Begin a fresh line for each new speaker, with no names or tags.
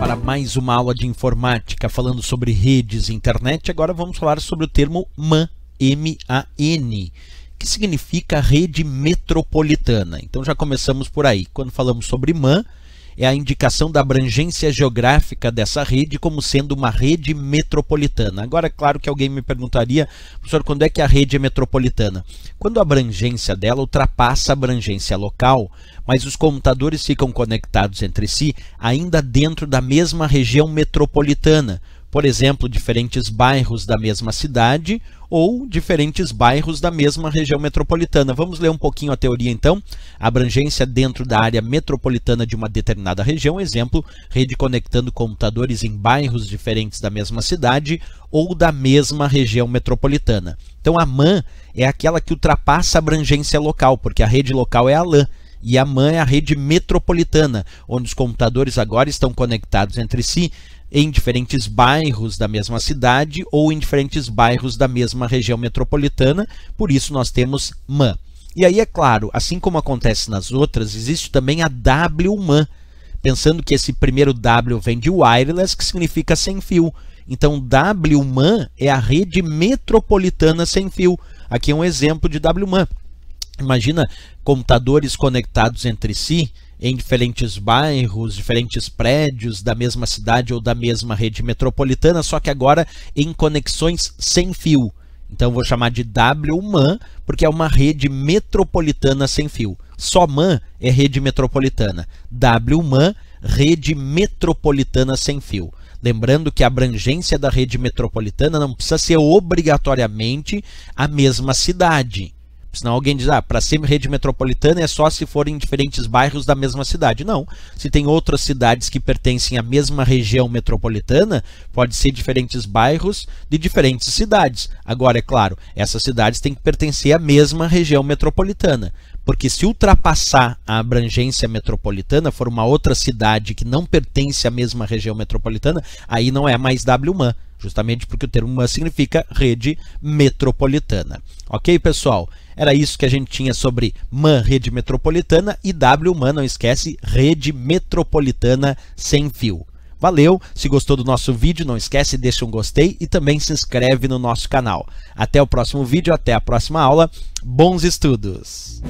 para mais uma aula de informática falando sobre redes e internet. Agora vamos falar sobre o termo MAN, M-A-N, que significa rede metropolitana. Então já começamos por aí. Quando falamos sobre MAN, é a indicação da abrangência geográfica dessa rede como sendo uma rede metropolitana. Agora, é claro que alguém me perguntaria, professor, quando é que a rede é metropolitana? Quando a abrangência dela ultrapassa a abrangência local, mas os computadores ficam conectados entre si ainda dentro da mesma região metropolitana por exemplo, diferentes bairros da mesma cidade ou diferentes bairros da mesma região metropolitana. Vamos ler um pouquinho a teoria então. abrangência dentro da área metropolitana de uma determinada região, exemplo, rede conectando computadores em bairros diferentes da mesma cidade ou da mesma região metropolitana. Então a MAN é aquela que ultrapassa a abrangência local, porque a rede local é a LAN e a MAN é a rede metropolitana, onde os computadores agora estão conectados entre si em diferentes bairros da mesma cidade ou em diferentes bairros da mesma região metropolitana, por isso nós temos MAN. E aí, é claro, assim como acontece nas outras, existe também a WMAN, pensando que esse primeiro W vem de wireless, que significa sem fio. Então, WMAN é a rede metropolitana sem fio. Aqui é um exemplo de WMAN. Imagina computadores conectados entre si, em diferentes bairros, diferentes prédios da mesma cidade ou da mesma rede metropolitana, só que agora em conexões sem fio. Então vou chamar de WMAN, porque é uma rede metropolitana sem fio. Só MAN é rede metropolitana. WMAN, rede metropolitana sem fio. Lembrando que a abrangência da rede metropolitana não precisa ser obrigatoriamente a mesma cidade. Senão alguém diz, ah, para ser rede metropolitana é só se forem diferentes bairros da mesma cidade. Não. Se tem outras cidades que pertencem à mesma região metropolitana, pode ser diferentes bairros de diferentes cidades. Agora, é claro, essas cidades têm que pertencer à mesma região metropolitana. Porque se ultrapassar a abrangência metropolitana, for uma outra cidade que não pertence à mesma região metropolitana, aí não é mais w justamente porque o termo significa rede metropolitana. Ok, pessoal? Era isso que a gente tinha sobre MAN, rede metropolitana, e WMAN, não esquece, rede metropolitana sem fio. Valeu, se gostou do nosso vídeo, não esquece, deixa um gostei e também se inscreve no nosso canal. Até o próximo vídeo, até a próxima aula, bons estudos!